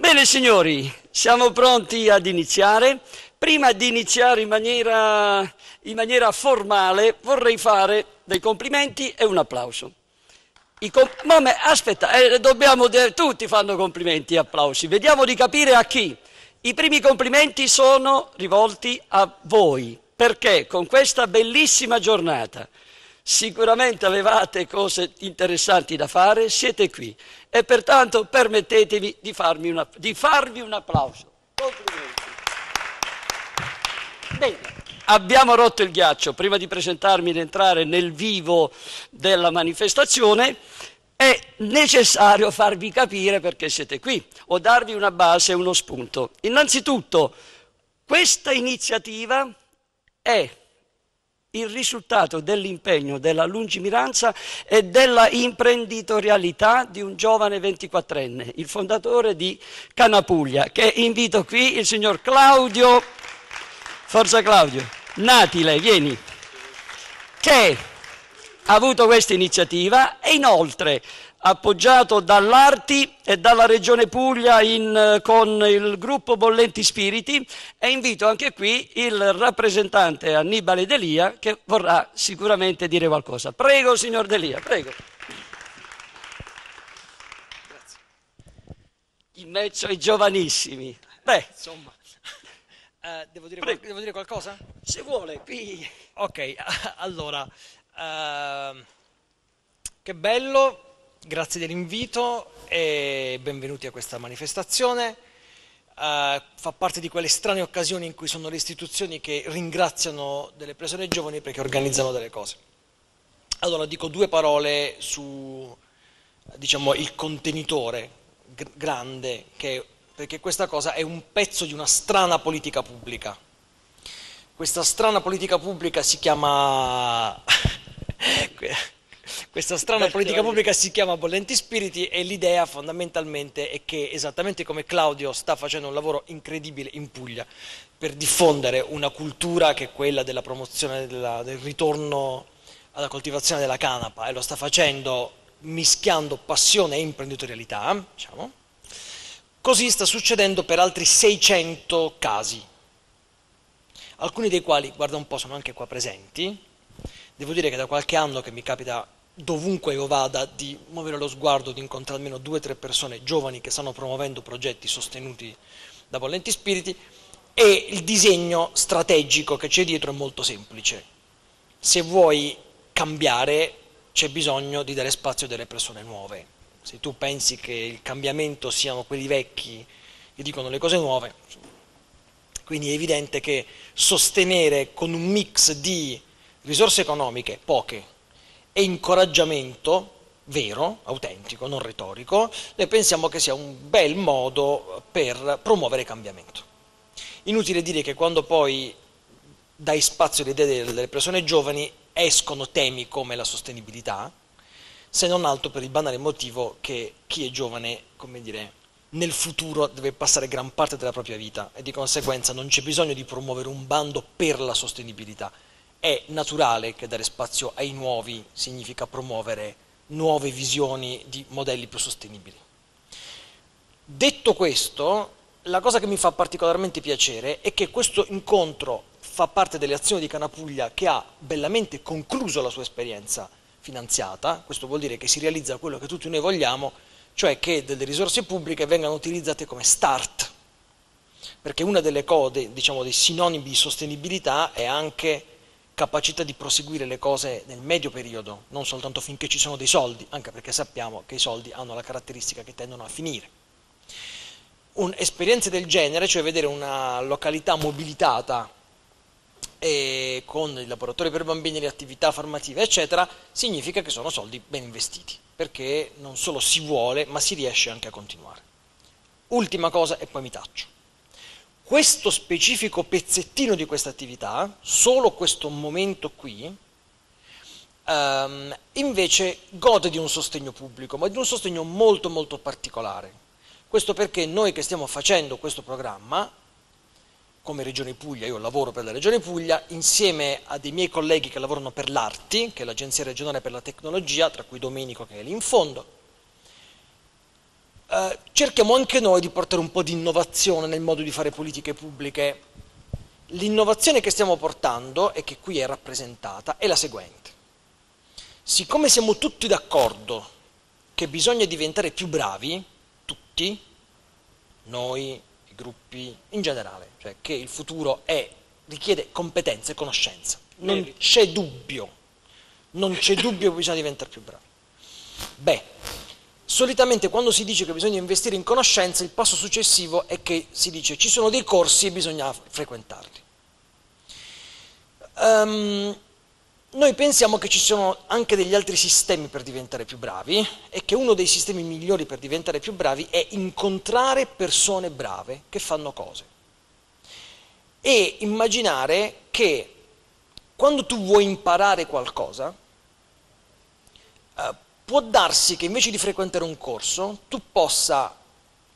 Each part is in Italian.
Bene signori, siamo pronti ad iniziare. Prima di iniziare in maniera, in maniera formale vorrei fare dei complimenti e un applauso. Comp- ma me, aspetta, eh, dobbiamo de- tutti fanno complimenti e applausi. Vediamo di capire a chi. I primi complimenti sono rivolti a voi, perché con questa bellissima giornata Sicuramente avevate cose interessanti da fare, siete qui e pertanto permettetemi di, una, di farvi un applauso. Complimenti. Bene abbiamo rotto il ghiaccio prima di presentarmi ed entrare nel vivo della manifestazione. È necessario farvi capire perché siete qui o darvi una base, uno spunto. Innanzitutto, questa iniziativa è il risultato dell'impegno, della lungimiranza e della imprenditorialità di un giovane 24enne, il fondatore di Canapuglia, che invito qui il signor Claudio, forza Claudio, Natile, vieni, che ha avuto questa iniziativa e inoltre appoggiato dall'Arti e dalla Regione Puglia in, eh, con il gruppo Bollenti Spiriti e invito anche qui il rappresentante Annibale Delia che vorrà sicuramente dire qualcosa. Prego signor Delia, prego. Grazie. In mezzo ai giovanissimi. Beh, insomma... Uh, devo, dire qual- devo, dire qualcosa? Se vuole, qui. Ok, allora. Uh, che bello Grazie dell'invito e benvenuti a questa manifestazione. Uh, fa parte di quelle strane occasioni in cui sono le istituzioni che ringraziano delle persone giovani perché organizzano delle cose. Allora dico due parole su diciamo, il contenitore gr- grande, che, perché questa cosa è un pezzo di una strana politica pubblica. Questa strana politica pubblica si chiama... Questa strana Beh, politica pubblica si chiama Bollenti Spiriti e l'idea fondamentalmente è che esattamente come Claudio sta facendo un lavoro incredibile in Puglia per diffondere una cultura che è quella della promozione della, del ritorno alla coltivazione della canapa e lo sta facendo mischiando passione e imprenditorialità, diciamo. Così sta succedendo per altri 600 casi, alcuni dei quali, guarda un po', sono anche qua presenti. Devo dire che da qualche anno che mi capita dovunque io vada, di muovere lo sguardo, di incontrare almeno due o tre persone giovani che stanno promuovendo progetti sostenuti da Bollenti Spiriti e il disegno strategico che c'è dietro è molto semplice. Se vuoi cambiare c'è bisogno di dare spazio a delle persone nuove. Se tu pensi che il cambiamento siano quelli vecchi che dicono le cose nuove, quindi è evidente che sostenere con un mix di risorse economiche, poche, e incoraggiamento vero, autentico, non retorico, noi pensiamo che sia un bel modo per promuovere cambiamento. Inutile dire che quando poi dai spazio alle idee delle persone giovani escono temi come la sostenibilità, se non altro per il banale motivo che chi è giovane, come dire, nel futuro deve passare gran parte della propria vita e di conseguenza non c'è bisogno di promuovere un bando per la sostenibilità, è naturale che dare spazio ai nuovi significa promuovere nuove visioni di modelli più sostenibili. Detto questo, la cosa che mi fa particolarmente piacere è che questo incontro fa parte delle azioni di Canapuglia che ha bellamente concluso la sua esperienza finanziata, questo vuol dire che si realizza quello che tutti noi vogliamo, cioè che delle risorse pubbliche vengano utilizzate come start, perché una delle code, diciamo, dei sinonimi di sostenibilità è anche capacità di proseguire le cose nel medio periodo, non soltanto finché ci sono dei soldi, anche perché sappiamo che i soldi hanno la caratteristica che tendono a finire. Un, esperienze del genere, cioè vedere una località mobilitata e con i laboratori per bambini, le attività formative, eccetera, significa che sono soldi ben investiti, perché non solo si vuole, ma si riesce anche a continuare. Ultima cosa e poi mi taccio questo specifico pezzettino di questa attività, solo questo momento qui, ehm, invece gode di un sostegno pubblico, ma di un sostegno molto molto particolare. Questo perché noi che stiamo facendo questo programma, come Regione Puglia, io lavoro per la Regione Puglia, insieme a dei miei colleghi che lavorano per l'Arti, che è l'Agenzia regionale per la tecnologia, tra cui Domenico che è lì in fondo, eh, cerchiamo anche noi di portare un po' di innovazione nel modo di fare politiche pubbliche. L'innovazione che stiamo portando e che qui è rappresentata è la seguente. Siccome siamo tutti d'accordo che bisogna diventare più bravi, tutti, noi, i gruppi, in generale, cioè che il futuro è, richiede competenza e conoscenza, non eh. c'è dubbio, non c'è dubbio che bisogna diventare più bravi. Beh, Solitamente quando si dice che bisogna investire in conoscenza, il passo successivo è che si dice ci sono dei corsi e bisogna frequentarli. Um, noi pensiamo che ci sono anche degli altri sistemi per diventare più bravi e che uno dei sistemi migliori per diventare più bravi è incontrare persone brave che fanno cose e immaginare che quando tu vuoi imparare qualcosa può darsi che invece di frequentare un corso tu possa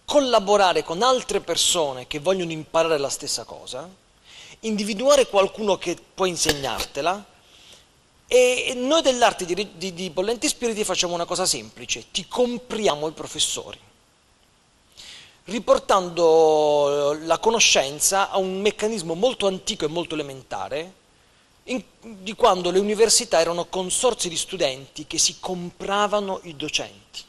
collaborare con altre persone che vogliono imparare la stessa cosa, individuare qualcuno che può insegnartela e noi dell'arte di, di, di Bollenti Spiriti facciamo una cosa semplice, ti compriamo i professori, riportando la conoscenza a un meccanismo molto antico e molto elementare in, di quando le università erano consorzi di studenti che si compravano i docenti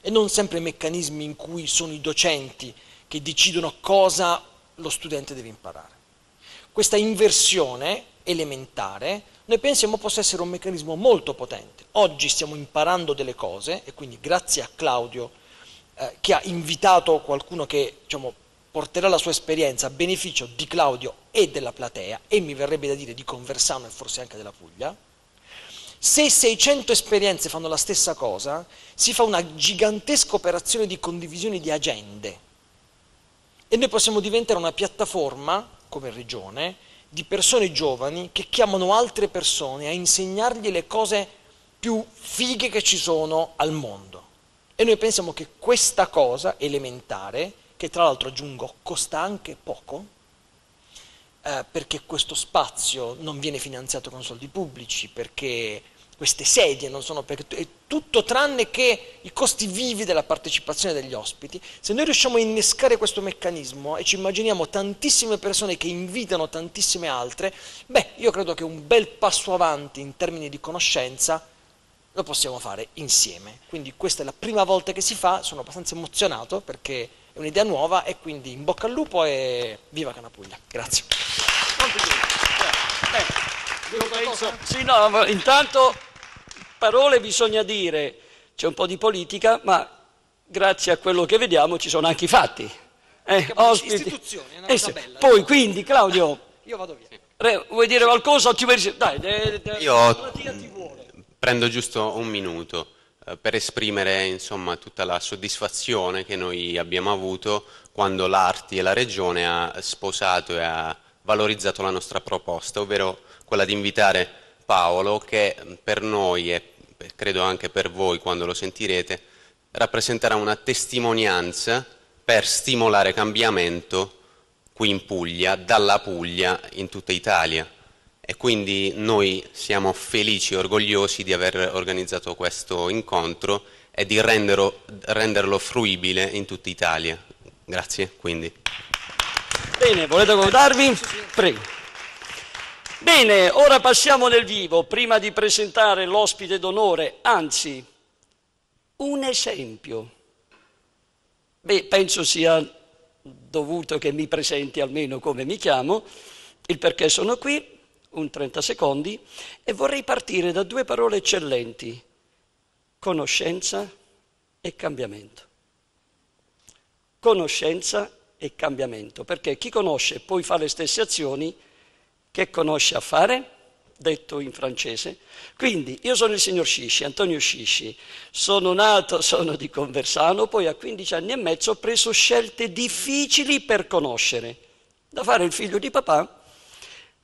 e non sempre meccanismi in cui sono i docenti che decidono cosa lo studente deve imparare. Questa inversione elementare noi pensiamo possa essere un meccanismo molto potente. Oggi stiamo imparando delle cose e quindi grazie a Claudio eh, che ha invitato qualcuno che diciamo, porterà la sua esperienza a beneficio di Claudio e della platea, e mi verrebbe da dire di Conversano e forse anche della Puglia, se 600 esperienze fanno la stessa cosa, si fa una gigantesca operazione di condivisione di agende e noi possiamo diventare una piattaforma, come regione, di persone giovani che chiamano altre persone a insegnargli le cose più fighe che ci sono al mondo. E noi pensiamo che questa cosa elementare che tra l'altro aggiungo costa anche poco, eh, perché questo spazio non viene finanziato con soldi pubblici, perché queste sedie non sono per è tutto tranne che i costi vivi della partecipazione degli ospiti. Se noi riusciamo a innescare questo meccanismo e ci immaginiamo tantissime persone che invitano tantissime altre, beh, io credo che un bel passo avanti in termini di conoscenza lo possiamo fare insieme. Quindi questa è la prima volta che si fa, sono abbastanza emozionato perché è un'idea nuova e quindi in bocca al lupo e viva Canapuglia. Grazie. Penso, sì, no, intanto parole bisogna dire, c'è un po' di politica, ma grazie a quello che vediamo ci sono anche i fatti. Eh, istituzioni, no? eh, bella, Poi no? quindi Claudio, io vado via. Re, vuoi dire qualcosa? Dai, de, de, io prendo giusto un minuto. Eh, per esprimere insomma, tutta la soddisfazione che noi abbiamo avuto quando l'Arti e la Regione ha sposato e ha valorizzato la nostra proposta, ovvero quella di invitare Paolo che mm, per noi e credo anche per voi quando lo sentirete rappresenterà una testimonianza per stimolare cambiamento qui in Puglia, dalla Puglia in tutta Italia. E quindi noi siamo felici e orgogliosi di aver organizzato questo incontro e di renderlo, renderlo fruibile in tutta Italia. Grazie, quindi. Bene, volete contarvi? Prego. Bene, ora passiamo nel vivo, prima di presentare l'ospite d'onore, anzi, un esempio. Beh, penso sia dovuto che mi presenti almeno come mi chiamo, il perché sono qui un 30 secondi e vorrei partire da due parole eccellenti, conoscenza e cambiamento. Conoscenza e cambiamento, perché chi conosce poi fa le stesse azioni che conosce a fare, detto in francese. Quindi io sono il signor Scisci, Antonio Scisci, sono nato, sono di Conversano, poi a 15 anni e mezzo ho preso scelte difficili per conoscere, da fare il figlio di papà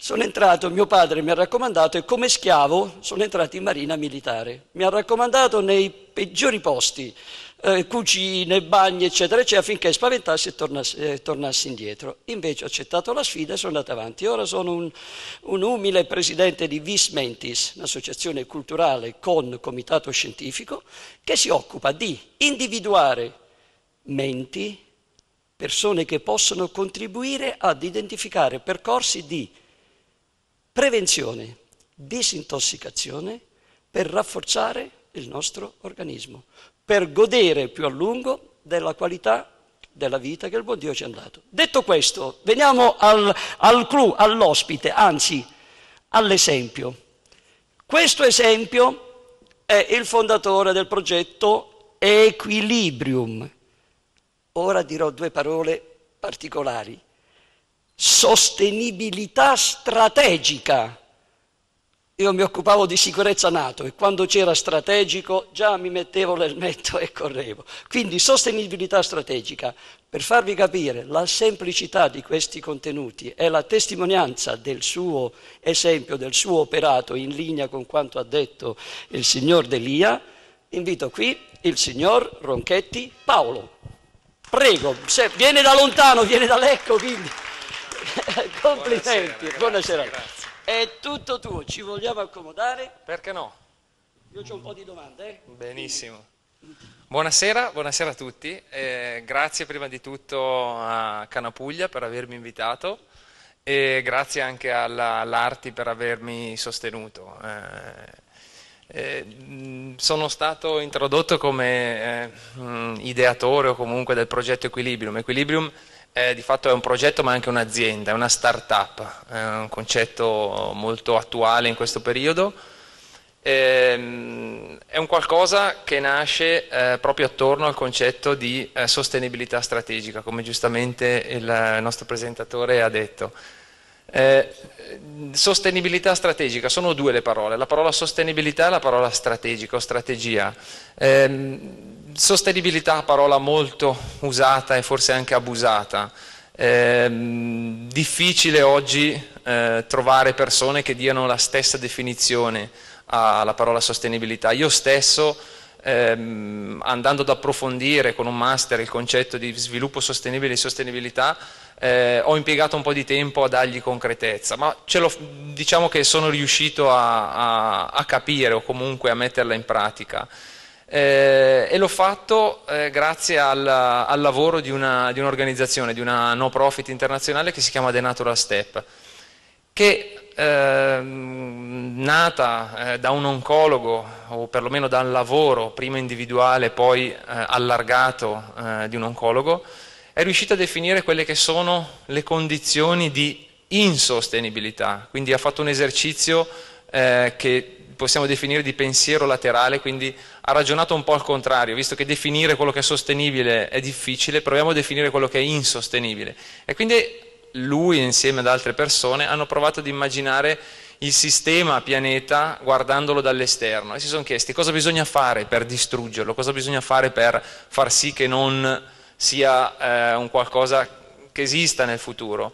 sono entrato, mio padre mi ha raccomandato e come schiavo sono entrato in marina militare. Mi ha raccomandato nei peggiori posti, eh, cucine, bagni, eccetera, eccetera, affinché spaventassi e tornassi, eh, tornassi, indietro. Invece ho accettato la sfida e sono andato avanti. Ora sono un, un umile presidente di Vis Mentis, un'associazione culturale con comitato scientifico, che si occupa di individuare menti, persone che possono contribuire ad identificare percorsi di Prevenzione, disintossicazione per rafforzare il nostro organismo, per godere più a lungo della qualità della vita che il buon Dio ci ha dato. Detto questo, veniamo al, al clou, all'ospite, anzi all'esempio. Questo esempio è il fondatore del progetto Equilibrium. Ora dirò due parole particolari sostenibilità strategica. Io mi occupavo di sicurezza NATO e quando c'era strategico già mi mettevo l'elmetto e correvo. Quindi sostenibilità strategica. Per farvi capire la semplicità di questi contenuti è la testimonianza del suo esempio, del suo operato in linea con quanto ha detto il signor Delia. Invito qui il signor Ronchetti Paolo. Prego, se viene da lontano, viene da Lecco, quindi. Complimenti, buonasera. buonasera. È tutto tuo, ci vogliamo accomodare? Perché no? Io ho un po' di domande. Eh? Benissimo. Buonasera, buonasera a tutti. Eh, grazie prima di tutto a Canapuglia per avermi invitato e grazie anche all'Arti per avermi sostenuto. Eh, eh, sono stato introdotto come eh, ideatore o comunque del progetto Equilibrium. Equilibrium eh, di fatto è un progetto ma anche un'azienda, è una start-up, è un concetto molto attuale in questo periodo. Eh, è un qualcosa che nasce eh, proprio attorno al concetto di eh, sostenibilità strategica, come giustamente il nostro presentatore ha detto. Eh, sostenibilità strategica, sono due le parole, la parola sostenibilità e la parola strategica o strategia. Eh, Sostenibilità, parola molto usata e forse anche abusata. Eh, difficile oggi eh, trovare persone che diano la stessa definizione alla parola sostenibilità. Io stesso, ehm, andando ad approfondire con un master il concetto di sviluppo sostenibile e sostenibilità, eh, ho impiegato un po' di tempo a dargli concretezza, ma diciamo che sono riuscito a, a, a capire o comunque a metterla in pratica. Eh, e l'ho fatto eh, grazie al, al lavoro di, una, di, un'organizzazione, di una no profit internazionale che si chiama The Natural Step, che ehm, eh, nata da un oncologo o perlomeno dal lavoro, prima individuale, poi eh, allargato eh, di un oncologo, è riuscita a definire quelle che sono le condizioni di insostenibilità, quindi ha fatto un esercizio eh, che possiamo definire di pensiero laterale, quindi ha ragionato un po' al contrario, visto che definire quello che è sostenibile è difficile, proviamo a definire quello che è insostenibile. E quindi lui insieme ad altre persone hanno provato ad immaginare il sistema pianeta guardandolo dall'esterno e si sono chiesti cosa bisogna fare per distruggerlo, cosa bisogna fare per far sì che non sia eh, un qualcosa che esista nel futuro.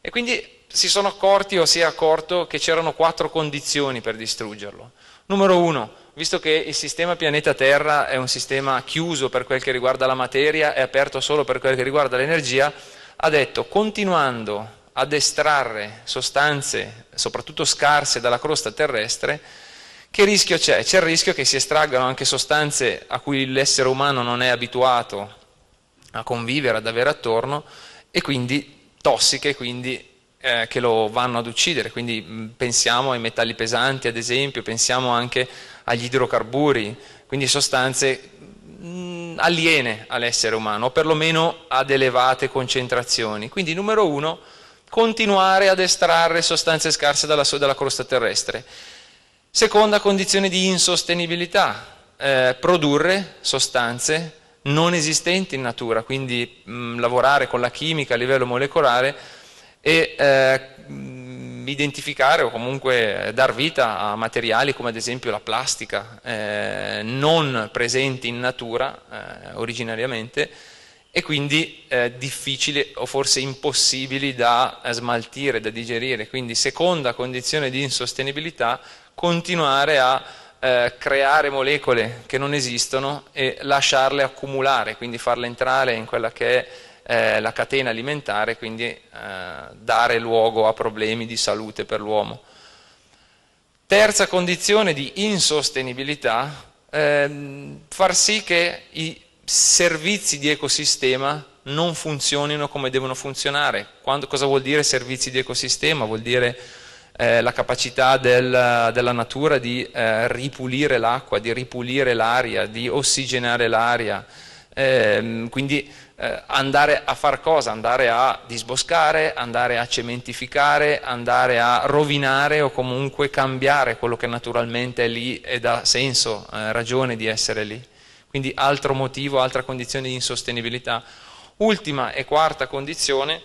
E quindi si sono accorti o si è accorto che c'erano quattro condizioni per distruggerlo. Numero uno, visto che il sistema pianeta Terra è un sistema chiuso per quel che riguarda la materia e aperto solo per quel che riguarda l'energia, ha detto continuando ad estrarre sostanze, soprattutto scarse, dalla crosta terrestre, che rischio c'è? C'è il rischio che si estraggano anche sostanze a cui l'essere umano non è abituato a convivere, ad avere attorno, e quindi tossiche, quindi eh, che lo vanno ad uccidere, quindi mm, pensiamo ai metalli pesanti ad esempio, pensiamo anche agli idrocarburi, quindi sostanze mh, mm, aliene all'essere umano, o perlomeno ad elevate concentrazioni. Quindi numero uno, continuare ad estrarre sostanze scarse dalla, dalla crosta terrestre. Seconda condizione di insostenibilità, eh, produrre sostanze non esistenti in natura, quindi mh, mm, lavorare con la chimica a livello molecolare e eh, mm, identificare o comunque dar vita a materiali come ad esempio la plastica, eh, non presenti in natura eh, originariamente e quindi eh, difficili o forse impossibili da eh, smaltire, da digerire. Quindi seconda condizione di insostenibilità, continuare a eh, creare molecole che non esistono e lasciarle accumulare, quindi farle entrare in quella che è eh, la catena alimentare quindi eh, dare luogo a problemi di salute per l'uomo. Terza condizione di insostenibilità, ehm, far sì che i servizi di ecosistema non funzionino come devono funzionare. Quando, cosa vuol dire servizi di ecosistema? Vuol dire eh, la capacità del, della natura di eh, ripulire l'acqua, di ripulire l'aria, di ossigenare l'aria, eh, quindi eh, andare a far cosa? Andare a disboscare, andare a cementificare, andare a rovinare o comunque cambiare quello che naturalmente è lì ed ha senso, eh, ragione di essere lì. Quindi altro motivo, altra condizione di insostenibilità. Ultima e quarta condizione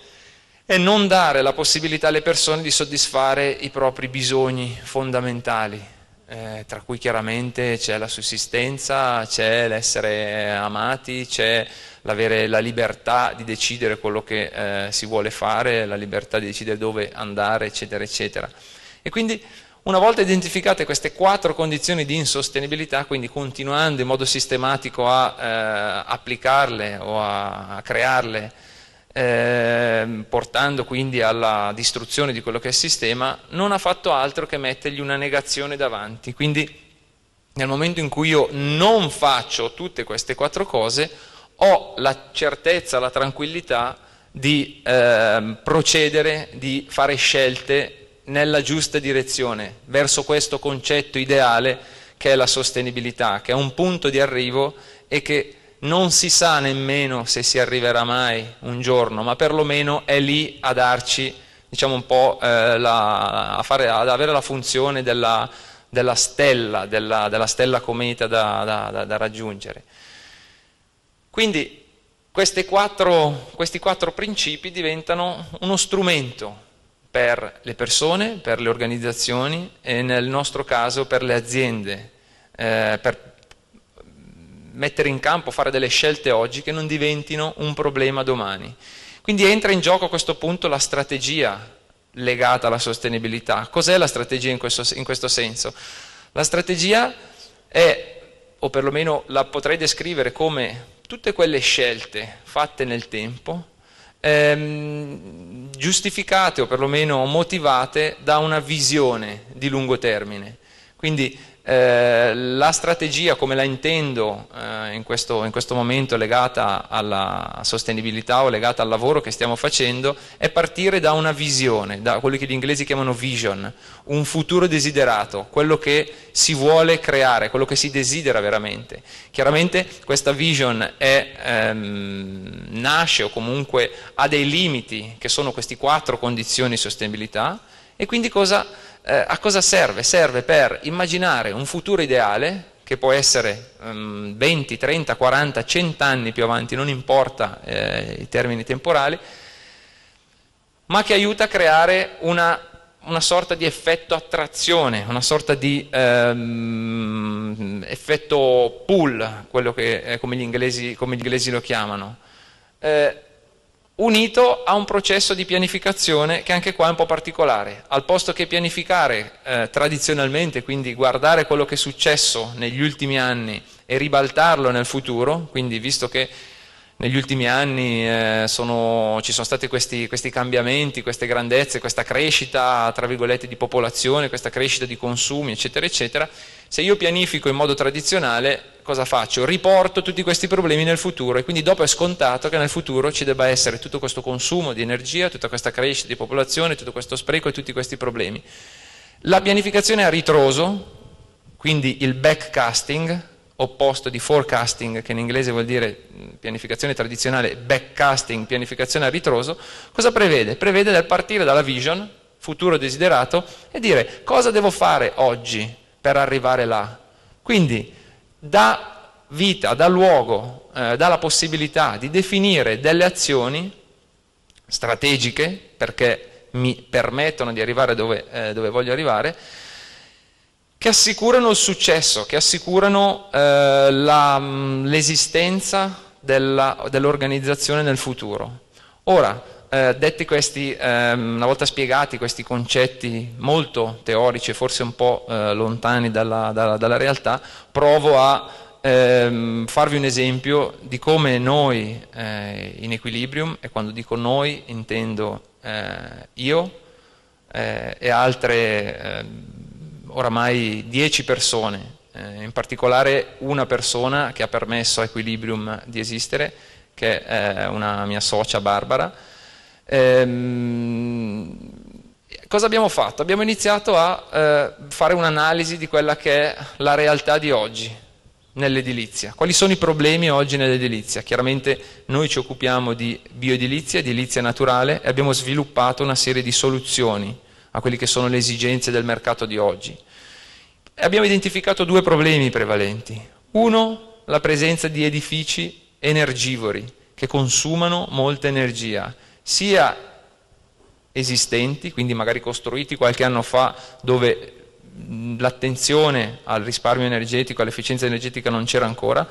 è non dare la possibilità alle persone di soddisfare i propri bisogni fondamentali, eh, tra cui chiaramente c'è la sussistenza, c'è l'essere amati, c'è l'avere la libertà di decidere quello che eh, si vuole fare, la libertà di decidere dove andare, eccetera, eccetera. E quindi una volta identificate queste quattro condizioni di insostenibilità, quindi continuando in modo sistematico a eh, applicarle o a, a crearle, eh, portando quindi alla distruzione di quello che è il sistema, non ha fatto altro che mettergli una negazione davanti. Quindi nel momento in cui io non faccio tutte queste quattro cose, ho la certezza, la tranquillità di eh, procedere, di fare scelte nella giusta direzione, verso questo concetto ideale che è la sostenibilità, che è un punto di arrivo e che non si sa nemmeno se si arriverà mai un giorno, ma perlomeno è lì a darci, diciamo un po', eh, la, a fare, ad avere la funzione della, della stella, della, della, stella cometa da, da, da, da raggiungere. Quindi quattro, questi quattro principi diventano uno strumento per le persone, per le organizzazioni e nel nostro caso per le aziende, eh, per, mettere in campo, fare delle scelte oggi che non diventino un problema domani. Quindi entra in gioco a questo punto la strategia legata alla sostenibilità. Cos'è la strategia in questo, in questo senso? La strategia è, o perlomeno la potrei descrivere come tutte quelle scelte fatte nel tempo, ehm, giustificate o perlomeno motivate da una visione di lungo termine. Quindi eh, la strategia come la intendo eh, in, questo, in, questo, momento legata alla sostenibilità o legata al lavoro che stiamo facendo è partire da una visione, da quello che gli inglesi chiamano vision, un futuro desiderato, quello che si vuole creare, quello che si desidera veramente. Chiaramente questa vision è, ehm, nasce o comunque ha dei limiti che sono questi quattro condizioni di sostenibilità e quindi cosa eh, a cosa serve? Serve per immaginare un futuro ideale che può essere um, 20, 30, 40, 100 anni più avanti, non importa eh, i termini temporali, ma che aiuta a creare una, una sorta di effetto attrazione, una sorta di um, effetto pull, quello che, eh, come, gli inglesi, come, gli inglesi, lo chiamano. Eh, unito a un processo di pianificazione che anche qua è un po' particolare. Al posto che pianificare eh, tradizionalmente, quindi guardare quello che è successo negli ultimi anni e ribaltarlo nel futuro, quindi visto che negli ultimi anni eh, sono, ci sono stati questi, questi, cambiamenti, queste grandezze, questa crescita, tra virgolette, di popolazione, questa crescita di consumi, eccetera, eccetera, se io pianifico in modo tradizionale, cosa faccio? Riporto tutti questi problemi nel futuro e quindi dopo è scontato che nel futuro ci debba essere tutto questo consumo di energia, tutta questa crescita di popolazione, tutto questo spreco e tutti questi problemi. La pianificazione a ritroso, quindi il backcasting, opposto di forecasting, che in inglese vuol dire mm, pianificazione tradizionale, backcasting, pianificazione a ritroso, cosa prevede? Prevede dal partire dalla vision, futuro desiderato, e dire cosa devo fare oggi per arrivare là. Quindi dà vita, dà luogo, eh, dà la possibilità di definire delle azioni strategiche, perché mi permettono di arrivare dove, eh, dove voglio arrivare, che assicurano il successo, che assicurano eh, la, mm, l'esistenza della, dell'organizzazione nel futuro. Ora, eh, detti questi, eh, una volta spiegati questi concetti molto teorici e forse un po' eh, lontani dalla, dalla, dalla, realtà, provo a ehm, farvi un esempio di come noi eh, in Equilibrium, e quando dico noi intendo eh, io e altre ehm, oramai 10 persone, eh, in particolare una persona che ha permesso a Equilibrium di esistere, che è eh, una mia socia Barbara. Ehm, cosa abbiamo fatto? Abbiamo iniziato a eh, fare un'analisi di quella che è la realtà di oggi nell'edilizia. Quali sono i problemi oggi nell'edilizia? Chiaramente noi ci occupiamo di bioedilizia, edilizia naturale e abbiamo sviluppato una serie di soluzioni a quelle che sono le esigenze del mercato di oggi. Abbiamo identificato due problemi prevalenti. Uno, la presenza di edifici energivori che consumano molta energia, sia esistenti, quindi magari costruiti qualche anno fa dove l'attenzione al risparmio energetico, all'efficienza energetica non c'era ancora,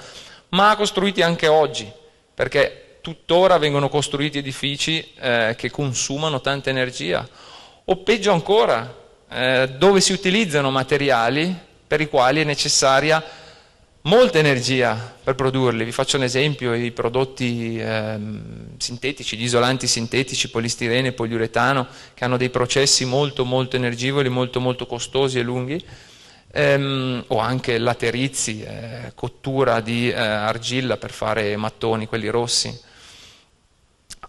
ma costruiti anche oggi, perché tuttora vengono costruiti edifici eh, che consumano tanta energia o peggio ancora, eh, dove si utilizzano materiali per i quali è necessaria molta energia per produrli. Vi faccio un esempio, i prodotti eh, sintetici, gli isolanti sintetici, polistirene, poliuretano, che hanno dei processi molto molto energivori, molto molto costosi e lunghi, ehm, o anche laterizi, eh, cottura di eh, argilla per fare mattoni, quelli rossi.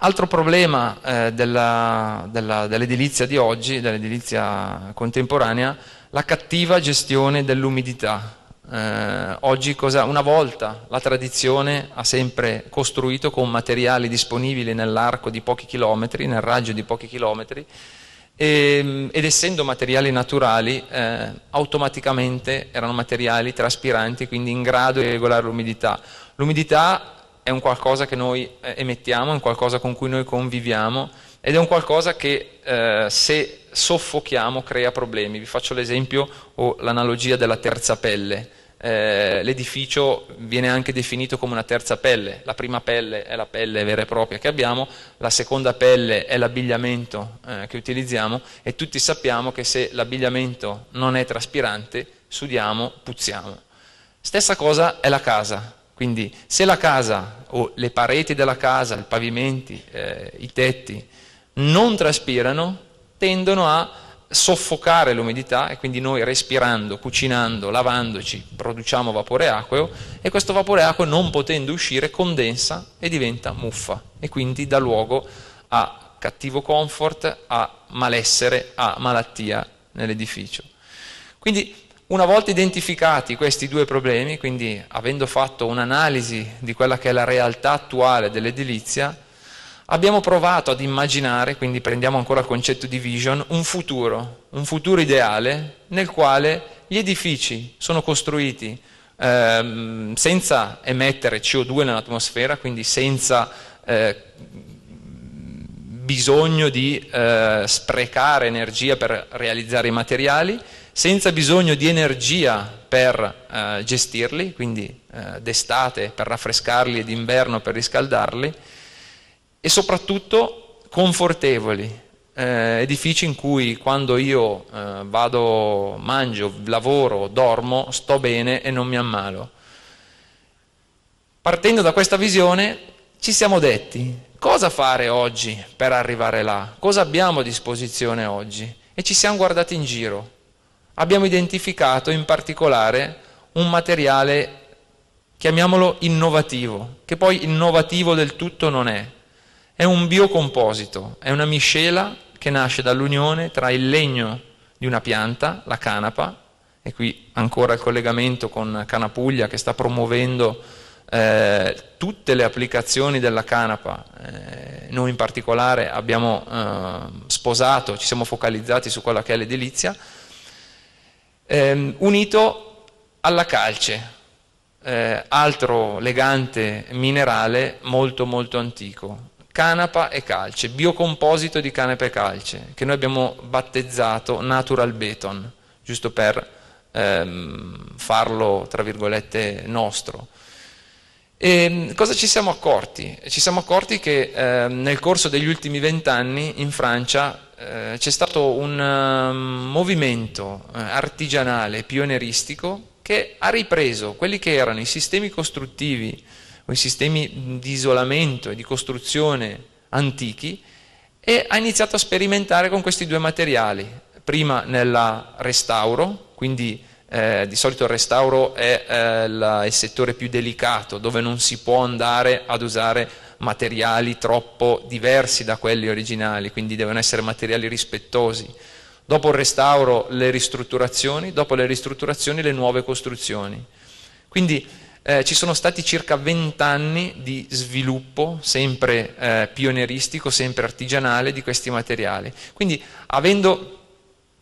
Altro problema eh, dell'edilizia di oggi, dell'edilizia contemporanea, la cattiva gestione dell'umidità. Eh, oggi cosa, una volta la tradizione ha sempre costruito con materiali disponibili nell'arco di pochi chilometri, nel raggio di pochi chilometri, e, ehm, ed essendo materiali naturali eh, automaticamente erano materiali traspiranti, quindi in grado di regolare l'umidità. L'umidità è un qualcosa che noi eh, emettiamo, è un qualcosa con cui noi conviviamo ed è un qualcosa che eh, se soffochiamo crea problemi. Vi faccio l'esempio o l'analogia della terza pelle. Eh, l'edificio viene anche definito come una terza pelle, la prima pelle è la pelle vera e propria che abbiamo, la seconda pelle è l'abbigliamento eh, che utilizziamo e tutti sappiamo che se l'abbigliamento non è traspirante, sudiamo, puzziamo. Stessa cosa è la casa, quindi se la casa o le pareti della casa, i pavimenti, eh, i tetti non traspirano, tendono a soffocare l'umidità e quindi noi respirando, cucinando, lavandoci produciamo vapore acqueo e questo vapore acqueo non potendo uscire condensa e diventa muffa e quindi dà luogo a cattivo comfort, a malessere, a malattia nell'edificio. Quindi una volta identificati questi due problemi, quindi avendo fatto un'analisi di quella che è la realtà attuale dell'edilizia, abbiamo provato ad immaginare, quindi prendiamo ancora il concetto di vision, un futuro, un futuro ideale nel quale gli edifici sono costruiti ehm, senza emettere CO2 nell'atmosfera, quindi senza eh, bisogno di eh, sprecare energia per realizzare i materiali, senza bisogno di energia per eh, gestirli, quindi eh, d'estate per raffrescarli e d'inverno per riscaldarli, e soprattutto confortevoli, eh, edifici in cui quando io eh, vado, mangio, lavoro, dormo, sto bene e non mi ammalo. Partendo da questa visione ci siamo detti cosa fare oggi per arrivare là, cosa abbiamo a disposizione oggi e ci siamo guardati in giro abbiamo identificato in particolare un materiale, chiamiamolo innovativo, che poi innovativo del tutto non è. È un biocomposito, è una miscela che nasce dall'unione tra il legno di una pianta, la canapa, e qui ancora il collegamento con Canapuglia che sta promuovendo eh, tutte le applicazioni della canapa, eh, noi in particolare abbiamo eh, sposato, ci siamo focalizzati su quella che è l'edilizia, ehm, unito alla calce, eh, altro legante minerale molto molto antico, canapa e calce, biocomposito di canapa e calce, che noi abbiamo battezzato natural beton, giusto per ehm, farlo, tra virgolette, nostro. E ehm, cosa ci siamo accorti? Ci siamo accorti che eh, nel corso degli ultimi vent'anni in Francia eh, c'è stato un um, movimento eh, artigianale, pionieristico, che ha ripreso quelli che erano i sistemi costruttivi o i sistemi di isolamento e di costruzione antichi e ha iniziato a sperimentare con questi due materiali, prima nel restauro, quindi eh, di solito il restauro è eh, la, il settore più delicato, dove non si può andare ad usare materiali troppo diversi da quelli originali, quindi devono essere materiali rispettosi. Dopo il restauro le ristrutturazioni, dopo le ristrutturazioni le nuove costruzioni. Quindi eh, ci sono stati circa 20 anni di sviluppo, sempre eh, pionieristico, sempre artigianale, di questi materiali. Quindi avendo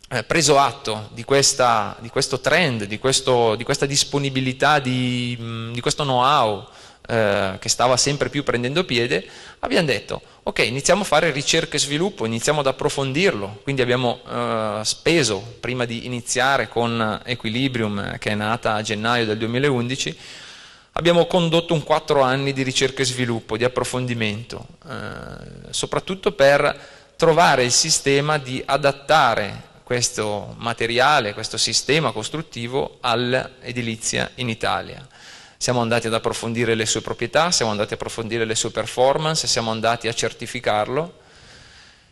eh, preso atto di, questa, di, questo trend, di, questo, di questa disponibilità, di, mm, di questo know-how eh, che stava sempre più prendendo piede, abbiamo detto ok, iniziamo a fare ricerca e sviluppo, iniziamo ad approfondirlo, quindi abbiamo eh, speso, prima di iniziare con Equilibrium che è nata a gennaio del 2011, abbiamo condotto un 4 anni di ricerca e sviluppo, di approfondimento, eh, soprattutto per trovare il sistema di adattare questo materiale, questo sistema costruttivo all'edilizia in Italia. Siamo andati ad approfondire le sue proprietà, siamo andati ad approfondire le sue performance, siamo andati a certificarlo,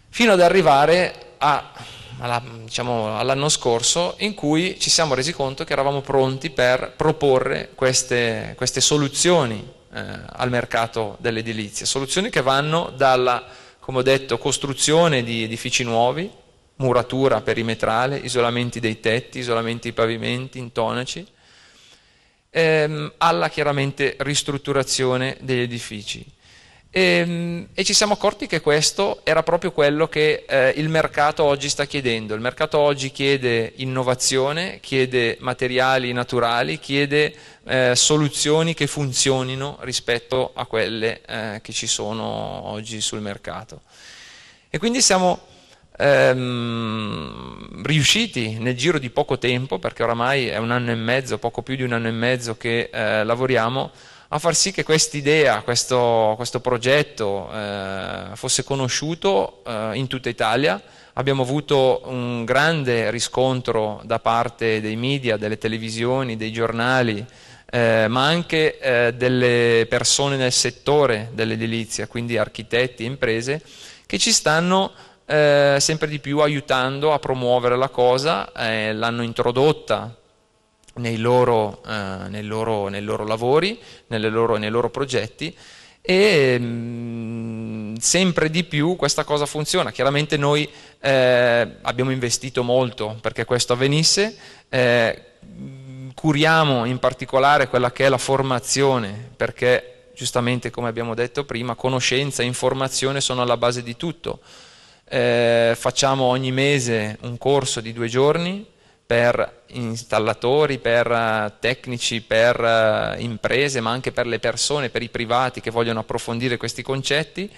fino ad arrivare a, alla, diciamo, all'anno scorso in cui ci siamo resi conto che eravamo pronti per proporre queste, queste soluzioni eh, al mercato dell'edilizia, soluzioni che vanno dalla, come ho detto, costruzione di edifici nuovi, muratura perimetrale, isolamenti dei tetti, isolamenti dei pavimenti, intonaci, ehm, alla chiaramente ristrutturazione degli edifici. E, ehm, e, ci siamo accorti che questo era proprio quello che eh, il mercato oggi sta chiedendo. Il mercato oggi chiede innovazione, chiede materiali naturali, chiede eh, soluzioni che funzionino rispetto a quelle eh, che ci sono oggi sul mercato. E quindi siamo ehm, riusciti nel giro di poco tempo, perché oramai è un anno e mezzo, poco più di un anno e mezzo che eh, lavoriamo, a far sì che quest'idea, questo, questo progetto eh, fosse conosciuto eh, in tutta Italia. Abbiamo avuto un grande riscontro da parte dei media, delle televisioni, dei giornali, eh, ma anche eh, delle persone nel settore dell'edilizia, quindi architetti imprese, che ci stanno eh, sempre di più aiutando a promuovere la cosa, eh, l'hanno introdotta nei loro, eh, nei loro, nei loro lavori, loro, nei loro progetti e mh, mm, sempre di più questa cosa funziona. Chiaramente noi eh, abbiamo investito molto perché questo avvenisse, eh, curiamo in particolare quella che è la formazione, perché giustamente come abbiamo detto prima, conoscenza e informazione sono alla base di tutto. Eh, facciamo ogni mese un corso di due giorni per installatori, per eh, tecnici, per eh, imprese, ma anche per le persone, per i privati che vogliono approfondire questi concetti.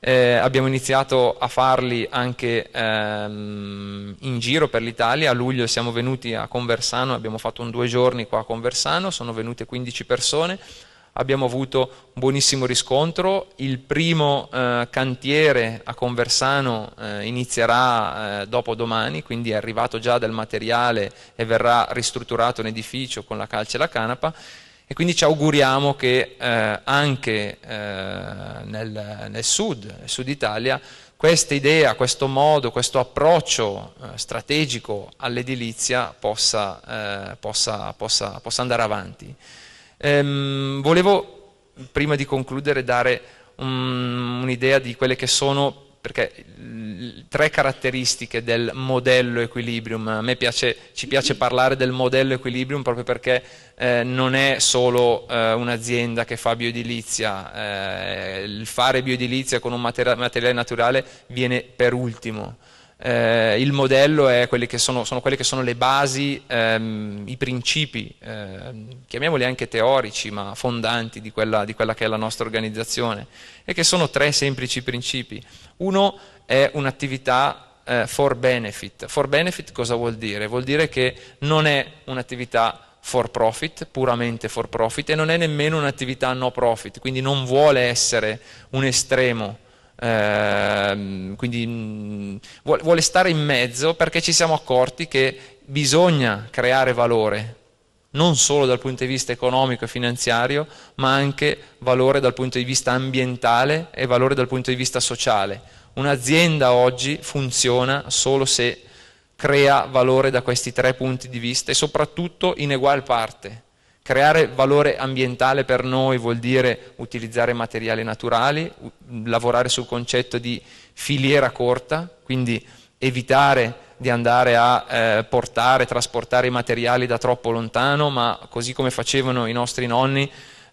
Eh, abbiamo iniziato a farli anche ehm, in giro per l'Italia. A luglio siamo venuti a Conversano, abbiamo fatto un due giorni qua a Conversano, sono venute 15 persone, abbiamo avuto un buonissimo riscontro, il primo eh, cantiere a Conversano eh, inizierà eh, dopo domani, quindi è arrivato già del materiale e verrà ristrutturato un edificio con la calce e la canapa e quindi ci auguriamo che eh, anche eh, nel, nel sud, nel sud Italia, questa idea, questo modo, questo approccio eh, strategico all'edilizia possa, eh, possa, possa, possa andare avanti. Ehm, volevo, prima di concludere, dare um, un'idea di quelle che sono perché tre caratteristiche del modello equilibrium, a me piace, ci piace parlare del modello equilibrium proprio perché eh, non è solo eh, un'azienda che fa bioedilizia, eh, il fare bioedilizia con un materiale naturale viene per ultimo, eh, il modello è quelle che sono, sono, quelle che sono le basi, ehm, i principi, ehm, chiamiamoli anche teorici, ma fondanti di quella, di quella che è la nostra organizzazione, e che sono tre semplici principi. Uno è un'attività eh, for benefit. For benefit cosa vuol dire? Vuol dire che non è un'attività for profit, puramente for profit, e non è nemmeno un'attività no profit, quindi non vuole essere un estremo Ehm, quindi mh, mm, vuole stare in mezzo perché ci siamo accorti che bisogna creare valore, non solo dal punto di vista economico e finanziario, ma anche valore dal punto di vista ambientale e valore dal punto di vista sociale. Un'azienda oggi funziona solo se crea valore da questi tre punti di vista e soprattutto in egual parte. Creare valore ambientale per noi vuol dire utilizzare materiali naturali, lavorare sul concetto di filiera corta, quindi evitare di andare a eh, portare, trasportare i materiali da troppo lontano, ma così come facevano i nostri nonni,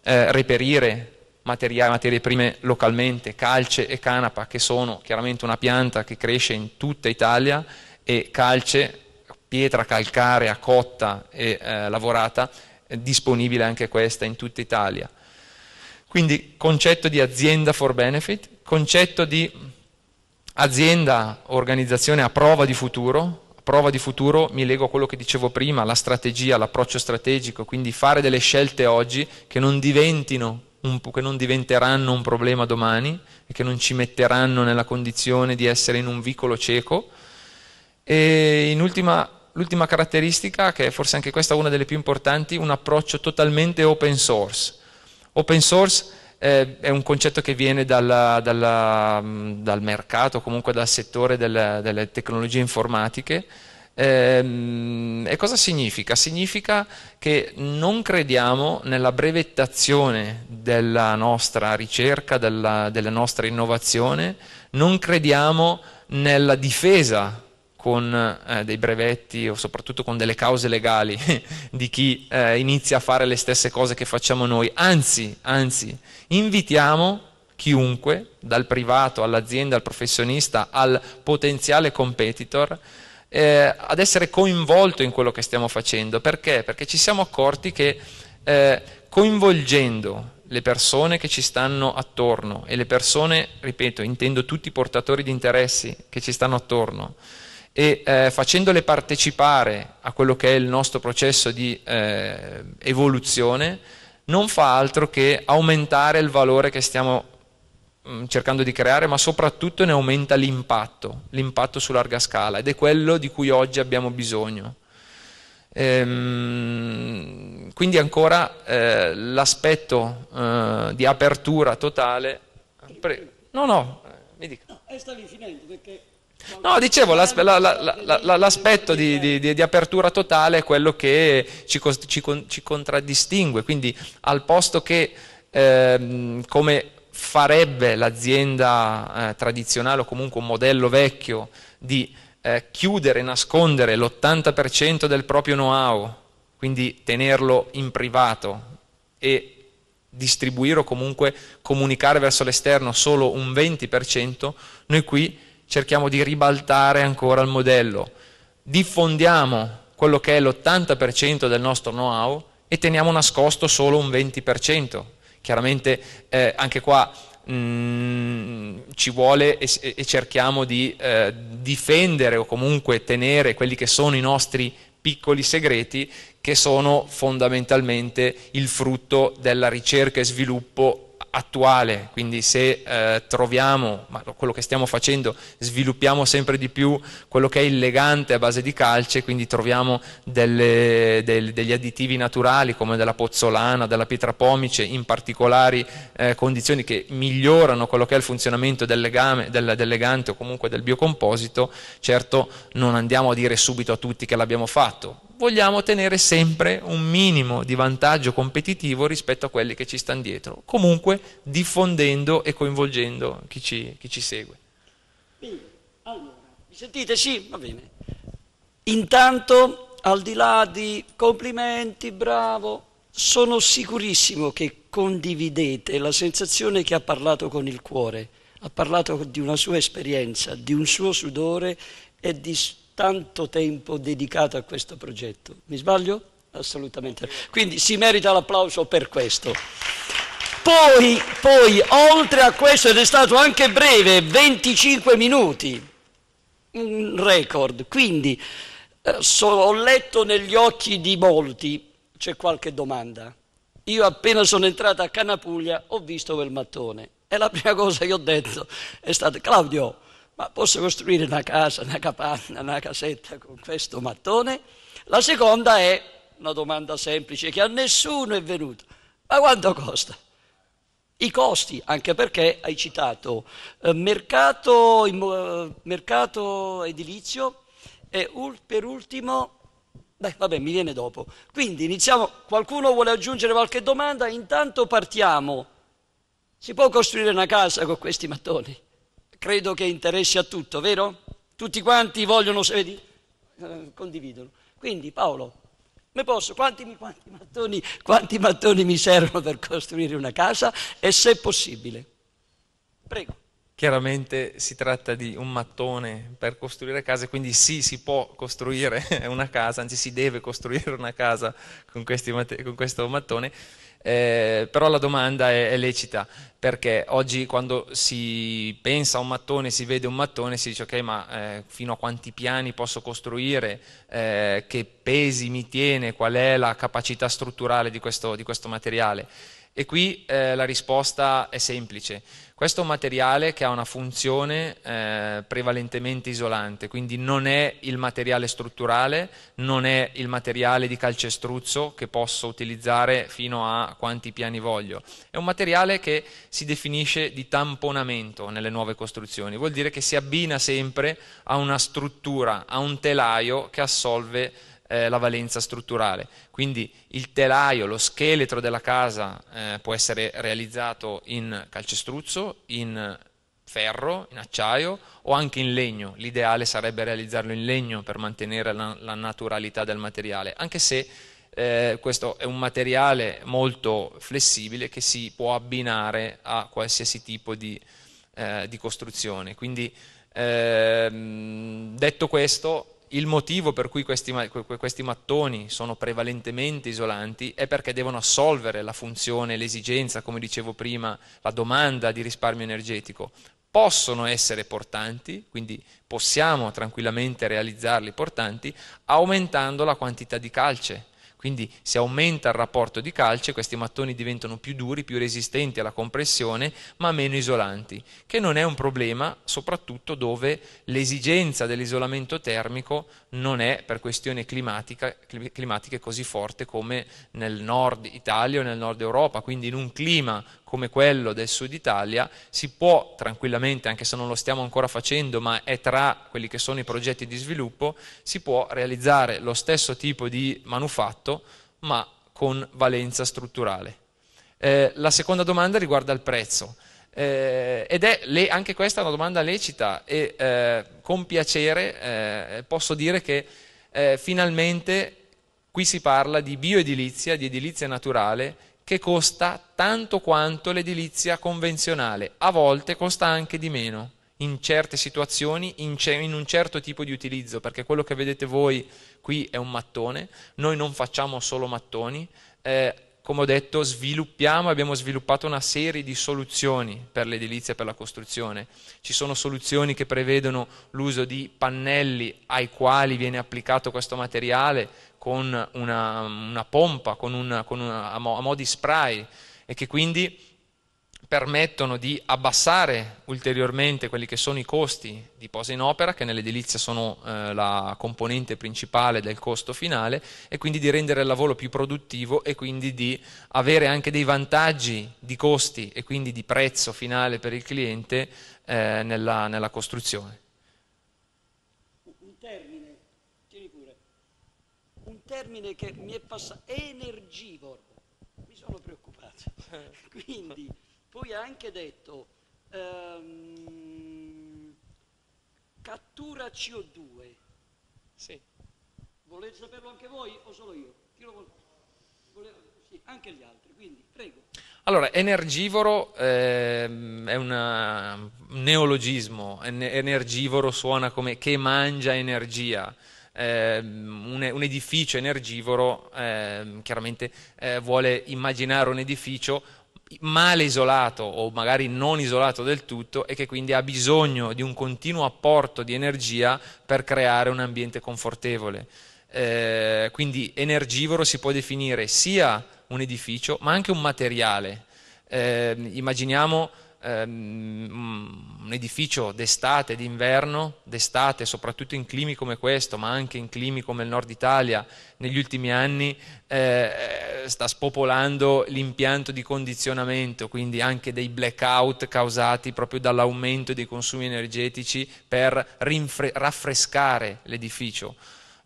eh, reperire materie prime localmente, calce e canapa, che sono chiaramente una pianta che cresce in tutta Italia e calce, pietra calcarea cotta e eh, lavorata, disponibile anche questa in tutta Italia. Quindi concetto di azienda for benefit, concetto di azienda, organizzazione a prova di futuro, a prova di futuro mi leggo a quello che dicevo prima, la strategia, l'approccio strategico, quindi fare delle scelte oggi che non diventino un, che non diventeranno un problema domani e che non ci metteranno nella condizione di essere in un vicolo cieco. E in ultima L'ultima caratteristica, che è forse anche questa una delle più importanti, un approccio totalmente open source. Open source eh, è un concetto che viene dalla, dalla, dal mercato, comunque dal settore delle, delle tecnologie informatiche. Eh, e cosa significa? Significa che non crediamo nella brevettazione della nostra ricerca, della, della nostra innovazione, non crediamo nella difesa con eh, dei brevetti o soprattutto con delle cause legali di chi eh, inizia a fare le stesse cose che facciamo noi. Anzi, anzi, invitiamo chiunque, dal privato all'azienda, al professionista, al potenziale competitor, eh, ad essere coinvolto in quello che stiamo facendo. Perché? Perché ci siamo accorti che eh, coinvolgendo le persone che ci stanno attorno e le persone, ripeto, intendo tutti i portatori di interessi che ci stanno attorno, e eh, facendole partecipare a quello che è il nostro processo di eh, evoluzione, non fa altro che aumentare il valore che stiamo mm, cercando di creare, ma soprattutto ne aumenta l'impatto, l'impatto su larga scala, ed è quello di cui oggi abbiamo bisogno. Ehm, quindi ancora eh, l'aspetto eh, di apertura totale... Pre- no, no, eh, mi dica. No, stavi finendo perché No, dicevo, l'aspe- la, la, la, l'aspetto di, di, di, apertura totale è quello che ci, ci, ci contraddistingue, quindi al posto che eh, come farebbe l'azienda eh, tradizionale o comunque un modello vecchio di eh, chiudere e nascondere l'80% del proprio know-how, quindi tenerlo in privato e distribuire o comunque comunicare verso l'esterno solo un 20%, noi qui cerchiamo di ribaltare ancora il modello, diffondiamo quello che è l'80% del nostro know-how e teniamo nascosto solo un 20%. Chiaramente eh, anche qua mh, mm, ci vuole e, e cerchiamo di eh, difendere o comunque tenere quelli che sono i nostri piccoli segreti che sono fondamentalmente il frutto della ricerca e sviluppo attuale, quindi se eh, troviamo, ma quello che stiamo facendo, sviluppiamo sempre di più quello che è il legante a base di calce, quindi troviamo delle, del, degli additivi naturali come della pozzolana, della pietra pomice, in particolari eh, condizioni che migliorano quello che è il funzionamento del, legame, del, del legante o comunque del biocomposito, certo non andiamo a dire subito a tutti che l'abbiamo fatto, vogliamo tenere sempre un minimo di vantaggio competitivo rispetto a quelli che ci stanno dietro, comunque diffondendo e coinvolgendo chi ci, chi ci segue. Bene, allora, mi sentite? Sì, va bene. Intanto, al di là di complimenti, bravo, sono sicurissimo che condividete la sensazione che ha parlato con il cuore, ha parlato di una sua esperienza, di un suo sudore e di tanto tempo dedicato a questo progetto. Mi sbaglio? Assolutamente. Quindi si merita l'applauso per questo. Poi, poi, oltre a questo, ed è stato anche breve, 25 minuti, un record. Quindi eh, so, ho letto negli occhi di molti, c'è qualche domanda. Io appena sono entrata a Canapuglia ho visto quel mattone e la prima cosa che ho detto è stata Claudio, ma posso costruire una casa, una capanna, una casetta con questo mattone? La seconda è una domanda semplice che a nessuno è venuta, ma quanto costa? I costi, anche perché hai citato eh, mercato, eh, mercato, edilizio e ul, per ultimo, beh, vabbè, mi viene dopo. Quindi iniziamo, qualcuno vuole aggiungere qualche domanda? Intanto partiamo. Si può costruire una casa con questi mattoni? credo che interessi a tutto, vero? Tutti quanti vogliono, vedi? Eh, condividono. Quindi Paolo, mi posso, quanti, quanti, mattoni, quanti mattoni mi servono per costruire una casa e se possibile? Prego. Chiaramente si tratta di un mattone per costruire case, quindi sì, si può costruire una casa, anzi si deve costruire una casa con, questi, con questo mattone. Eh, però la domanda è, è, lecita, perché oggi quando si pensa a un mattone, si vede un mattone, si dice ok, ma eh, fino a quanti piani posso costruire, eh, che pesi mi tiene, qual è la capacità strutturale di questo, di questo materiale. E qui eh, la risposta è semplice. Questo è un materiale che ha una funzione eh, prevalentemente isolante, quindi non è il materiale strutturale, non è il materiale di calcestruzzo che posso utilizzare fino a quanti piani voglio. È un materiale che si definisce di tamponamento nelle nuove costruzioni, vuol dire che si abbina sempre a una struttura, a un telaio che assolve eh, la valenza strutturale. Quindi il telaio, lo scheletro della casa eh, può essere realizzato in calcestruzzo, in ferro, in acciaio o anche in legno. L'ideale sarebbe realizzarlo in legno per mantenere la, la naturalità del materiale, anche se eh, questo è un materiale molto flessibile che si può abbinare a qualsiasi tipo di, eh, di costruzione. Quindi, ehm, detto questo, il motivo per cui questi, questi, mattoni sono prevalentemente isolanti è perché devono assolvere la funzione, l'esigenza, come dicevo prima, la domanda di risparmio energetico. Possono essere portanti, quindi possiamo tranquillamente realizzarli portanti, aumentando la quantità di calce, quindi se aumenta il rapporto di calce, questi mattoni diventano più duri, più resistenti alla compressione, ma meno isolanti, che non è un problema soprattutto dove l'esigenza dell'isolamento termico non è per questioni climatiche così forte come nel nord Italia o nel nord Europa, quindi in un clima come quello del sud Italia, si può tranquillamente, anche se non lo stiamo ancora facendo, ma è tra quelli che sono i progetti di sviluppo, si può realizzare lo stesso tipo di manufatto, ma con valenza strutturale. Eh, la seconda domanda riguarda il prezzo. Eh, ed è le, anche questa è una domanda lecita e eh, con piacere eh, posso dire che eh, finalmente qui si parla di bioedilizia, di edilizia naturale che costa tanto quanto l'edilizia convenzionale, a volte costa anche di meno in certe situazioni, in, ce- in, un certo tipo di utilizzo, perché quello che vedete voi qui è un mattone, noi non facciamo solo mattoni, eh, come ho detto, sviluppiamo, abbiamo sviluppato una serie di soluzioni per l'edilizia e per la costruzione. Ci sono soluzioni che prevedono l'uso di pannelli ai quali viene applicato questo materiale con una, una pompa, con una, con una, a, mo, a mo' di spray e che quindi permettono di abbassare ulteriormente quelli che sono i costi di posa in opera, che nell'edilizia sono eh, la componente principale del costo finale, e quindi di rendere il lavoro più produttivo e quindi di avere anche dei vantaggi di costi e quindi di prezzo finale per il cliente eh, nella, nella costruzione. Un termine, tieni pure, un termine che mi è passato, energivor, mi sono preoccupato. quindi poi ha anche detto ehm, cattura CO2. Sì. Volete saperlo anche voi o solo io? lo Sì, anche gli altri, quindi prego. Allora, energivoro eh, è un neologismo, energivoro suona come che mangia energia. Eh, un, un, edificio energivoro ehm, eh, chiaramente vuole immaginare un edificio male isolato o magari non isolato del tutto e che quindi ha bisogno di un continuo apporto di energia per creare un ambiente confortevole. Eh, quindi energivoro si può definire sia un edificio ma anche un materiale. Eh, immaginiamo Ehm, un edificio d'estate d'inverno, d'estate soprattutto in climi come questo, ma anche in climi come il nord Italia negli ultimi anni, eh, eh sta spopolando l'impianto di condizionamento, quindi anche dei blackout causati proprio dall'aumento dei consumi energetici per rinfre- raffrescare l'edificio.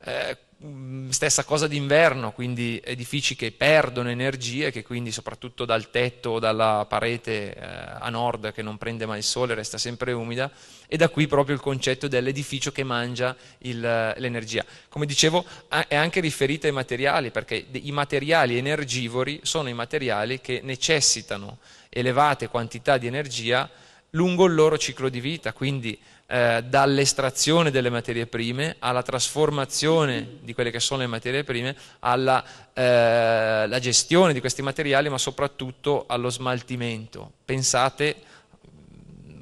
Eh, Mm, stessa cosa d'inverno, quindi edifici che perdono energie, e che quindi soprattutto dal tetto o dalla parete eh, a nord che non prende mai il sole, resta sempre umida, e da qui proprio il concetto dell'edificio che mangia il, eh, l'energia. Come dicevo, è anche riferita ai materiali, perché i materiali energivori sono i materiali che necessitano elevate quantità di energia lungo il loro ciclo di vita, quindi eh, dall'estrazione delle materie prime alla trasformazione di quelle che sono le materie prime, alla eh, gestione di questi materiali, ma soprattutto allo smaltimento. Pensate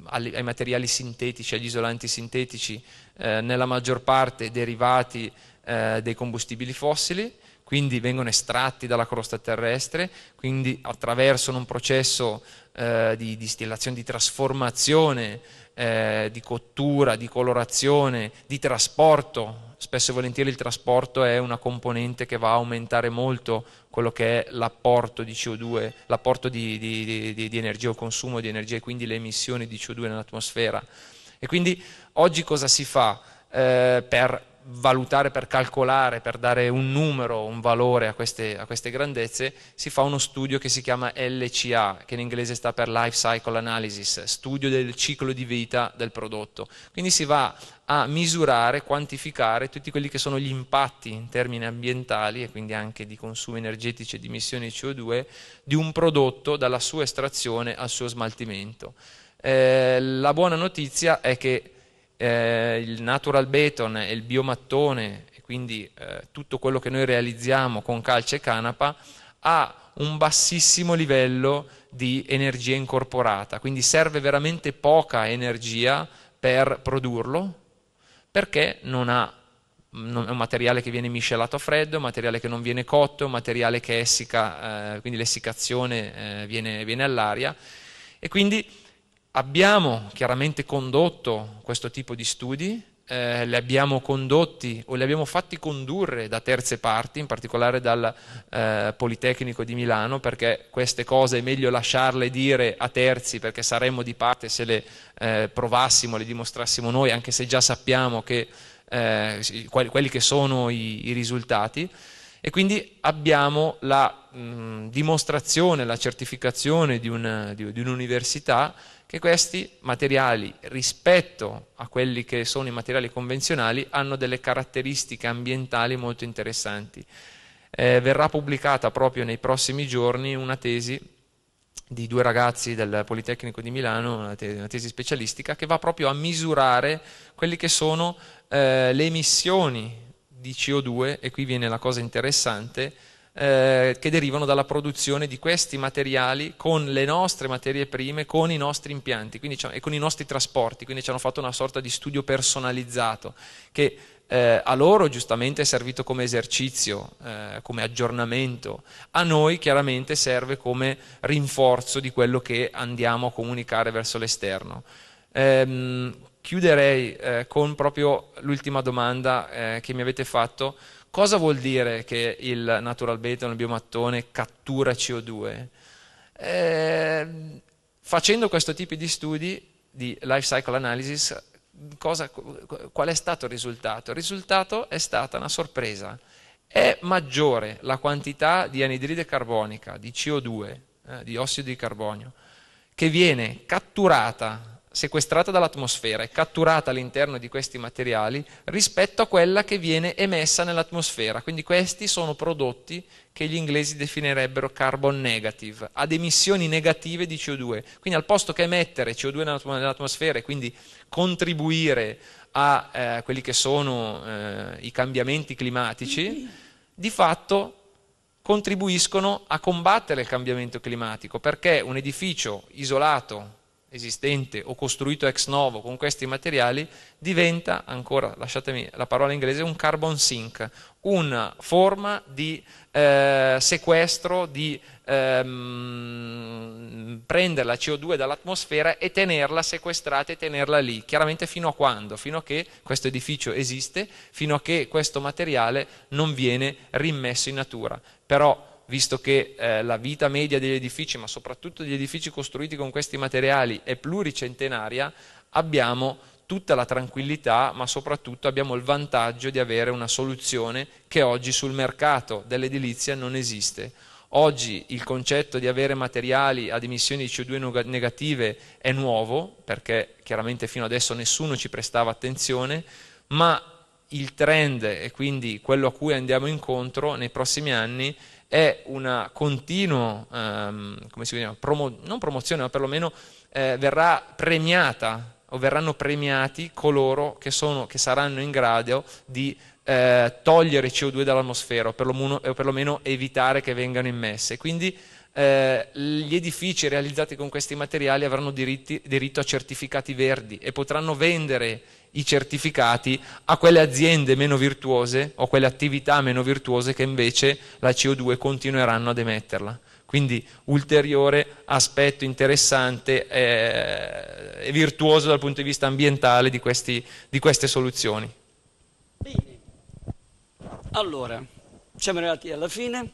mm, ai materiali sintetici, agli isolanti sintetici, eh, nella maggior parte derivati eh, dei combustibili fossili, quindi vengono estratti dalla crosta terrestre, quindi attraversano un processo eh, di distillazione, di trasformazione, eh, di cottura, di colorazione, di trasporto. Spesso e volentieri il trasporto è una componente che va a aumentare molto quello che è l'apporto di CO2, l'apporto di, di, di, di energia o consumo di energia e quindi le emissioni di CO2 nell'atmosfera. E quindi oggi cosa si fa eh, per valutare, per calcolare, per dare un numero, un valore a queste, a queste, grandezze, si fa uno studio che si chiama LCA, che in inglese sta per Life Cycle Analysis, studio del ciclo di vita del prodotto. Quindi si va a misurare, quantificare tutti quelli che sono gli impatti in termini ambientali e quindi anche di consumo energetici e di emissioni di CO2 di un prodotto dalla sua estrazione al suo smaltimento. Eh, la buona notizia è che eh, il natural beton e il biomattone, e quindi eh, tutto quello che noi realizziamo con calce e canapa, ha un bassissimo livello di energia incorporata, quindi serve veramente poca energia per produrlo, perché non ha è un materiale che viene miscelato a freddo, un materiale che non viene cotto, un materiale che essica, eh, quindi l'essicazione eh, viene, viene, all'aria e quindi Abbiamo chiaramente condotto questo tipo di studi, eh, li abbiamo condotti o li abbiamo fatti condurre da terze parti, in particolare dal eh, Politecnico di Milano, perché queste cose è meglio lasciarle dire a terzi perché saremmo di parte se le eh, provassimo, le dimostrassimo noi, anche se già sappiamo che, eh, quelli che sono i, i risultati. E quindi abbiamo la mh, mm, dimostrazione, la certificazione di, un, di, di un'università che questi materiali, rispetto a quelli che sono i materiali convenzionali, hanno delle caratteristiche ambientali molto interessanti. Eh, verrà pubblicata proprio nei prossimi giorni una tesi di due ragazzi del Politecnico di Milano, una, te- una tesi specialistica, che va proprio a misurare quelle che sono eh, le emissioni di CO2, e qui viene la cosa interessante, eh, che derivano dalla produzione di questi materiali con le nostre materie prime, con i nostri impianti quindi, e con i nostri trasporti, quindi ci hanno fatto una sorta di studio personalizzato che eh, a loro giustamente è servito come esercizio, eh, come aggiornamento, a noi chiaramente serve come rinforzo di quello che andiamo a comunicare verso l'esterno. Ehm, chiuderei eh, con proprio l'ultima domanda eh, che mi avete fatto Cosa vuol dire che il natural beton, il biomattone, cattura CO2? Eh, facendo questo tipo di studi di life cycle analysis, cosa, qual è stato il risultato? Il risultato è stata una sorpresa. È maggiore la quantità di anidride carbonica, di CO2, eh, di ossido di carbonio, che viene catturata sequestrata dall'atmosfera e catturata all'interno di questi materiali rispetto a quella che viene emessa nell'atmosfera. Quindi questi sono prodotti che gli inglesi definirebbero carbon negative, ad emissioni negative di CO2. Quindi al posto che emettere CO2 nell'atmosfera e quindi contribuire a eh, quelli che sono eh, i cambiamenti climatici, mm-hmm. di fatto contribuiscono a combattere il cambiamento climatico, perché un edificio isolato esistente o costruito ex novo con questi materiali diventa ancora, lasciatemi la parola inglese, un carbon sink, una forma di eh, sequestro, di ehm, prendere la CO2 dall'atmosfera e tenerla sequestrata e tenerla lì, chiaramente fino a quando? Fino a che questo edificio esiste, fino a che questo materiale non viene rimesso in natura. Però visto che eh, la vita media degli edifici, ma soprattutto degli edifici costruiti con questi materiali, è pluricentenaria, abbiamo tutta la tranquillità, ma soprattutto abbiamo il vantaggio di avere una soluzione che oggi sul mercato dell'edilizia non esiste. Oggi il concetto di avere materiali ad emissioni di CO2 negative è nuovo, perché chiaramente fino adesso nessuno ci prestava attenzione, ma il trend e quindi quello a cui andiamo incontro nei prossimi anni è una continua, ehm, come si chiama, promo, non promozione, ma perlomeno eh, verrà premiata o verranno premiati coloro che, sono, che saranno in grado di eh, togliere CO2 dall'atmosfera o perlomeno, o perlomeno, evitare che vengano immesse. Quindi eh, gli edifici realizzati con questi materiali avranno diritti, diritto a certificati verdi e potranno vendere i certificati a quelle aziende meno virtuose o quelle attività meno virtuose che invece la CO2 continueranno ad emetterla. Quindi ulteriore aspetto interessante eh, e virtuoso dal punto di vista ambientale di, questi, di queste soluzioni. Bene, allora siamo arrivati alla fine.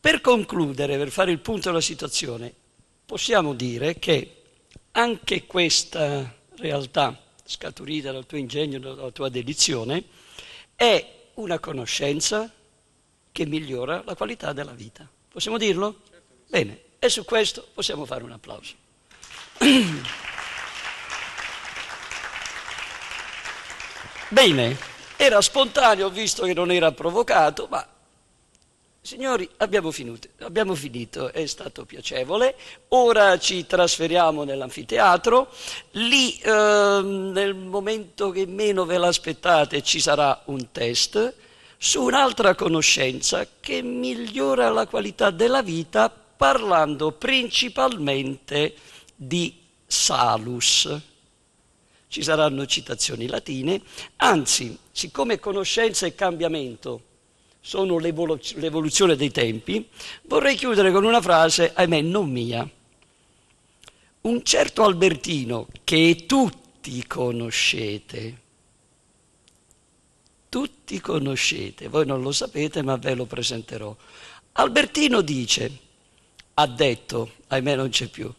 Per concludere, per fare il punto della situazione, possiamo dire che anche questa realtà scaturita dal tuo ingegno, dalla tua dedizione, è una conoscenza che migliora la qualità della vita. Possiamo dirlo? Certo. Bene, e su questo possiamo fare un applauso. Bene, era spontaneo visto che non era provocato, ma Signori, abbiamo finito, abbiamo finito, è stato piacevole. Ora ci trasferiamo nell'anfiteatro. Lì, eh, nel momento che meno ve l'aspettate, ci sarà un test su un'altra conoscenza che migliora la qualità della vita parlando principalmente di salus. Ci saranno citazioni latine, anzi, siccome conoscenza e cambiamento sono l'evoluzione dei tempi, vorrei chiudere con una frase, ahimè, non mia. Un certo Albertino che tutti conoscete, tutti conoscete, voi non lo sapete ma ve lo presenterò. Albertino dice, ha detto, ahimè non c'è più,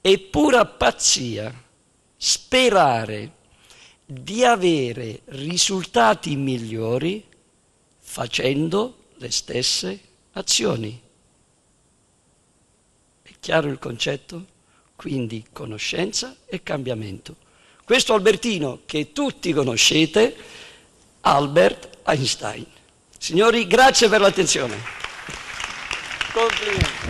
è pura pazzia sperare di avere risultati migliori facendo le stesse azioni. È chiaro il concetto? Quindi conoscenza e cambiamento. Questo Albertino che tutti conoscete, Albert Einstein. Signori, grazie per l'attenzione. Complimenti.